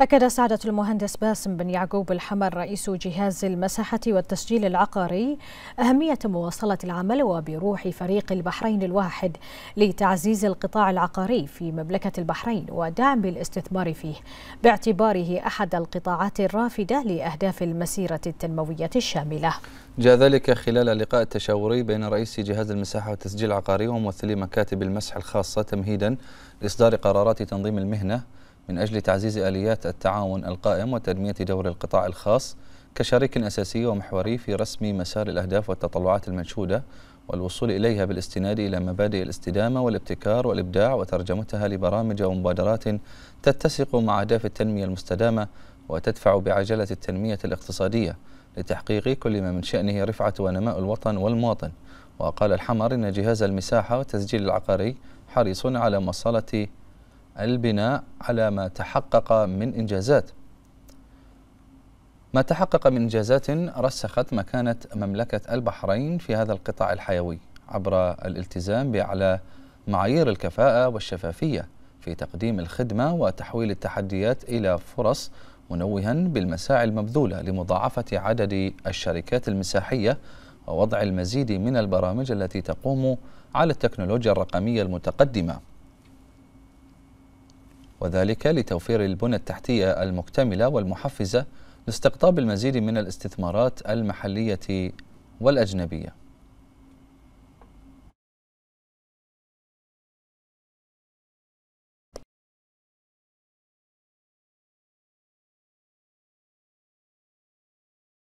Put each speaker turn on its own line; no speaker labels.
أكد سعادة المهندس باسم بن يعقوب الحمر رئيس جهاز المساحة والتسجيل العقاري أهمية مواصلة العمل وبروح فريق البحرين الواحد لتعزيز القطاع العقاري في مملكة البحرين ودعم الاستثمار فيه باعتباره أحد القطاعات الرافدة لأهداف المسيرة التنموية الشاملة
جاء ذلك خلال اللقاء التشاوري بين رئيس جهاز المساحة والتسجيل العقاري وممثلي مكاتب المسح الخاصة تمهيدا لإصدار قرارات تنظيم المهنة من أجل تعزيز آليات التعاون القائم وتنمية دور القطاع الخاص كشريك أساسي ومحوري في رسم مسار الأهداف والتطلعات المنشودة والوصول إليها بالاستناد إلى مبادئ الاستدامة والابتكار والإبداع وترجمتها لبرامج ومبادرات تتسق مع أهداف التنمية المستدامة وتدفع بعجلة التنمية الاقتصادية لتحقيق كل ما من شأنه رفعة ونماء الوطن والمواطن وقال الحمر إن جهاز المساحة والتسجيل العقاري حريص على مصالة البناء على ما تحقق من إنجازات ما تحقق من إنجازات رسخت مكانة مملكة البحرين في هذا القطاع الحيوي عبر الالتزام بأعلى معايير الكفاءة والشفافية في تقديم الخدمة وتحويل التحديات إلى فرص منوها بالمساعي المبذولة لمضاعفة عدد الشركات المساحية ووضع المزيد من البرامج التي تقوم على التكنولوجيا الرقمية المتقدمة وذلك لتوفير البنى التحتية المكتملة والمحفزة لاستقطاب المزيد من الاستثمارات المحلية والأجنبية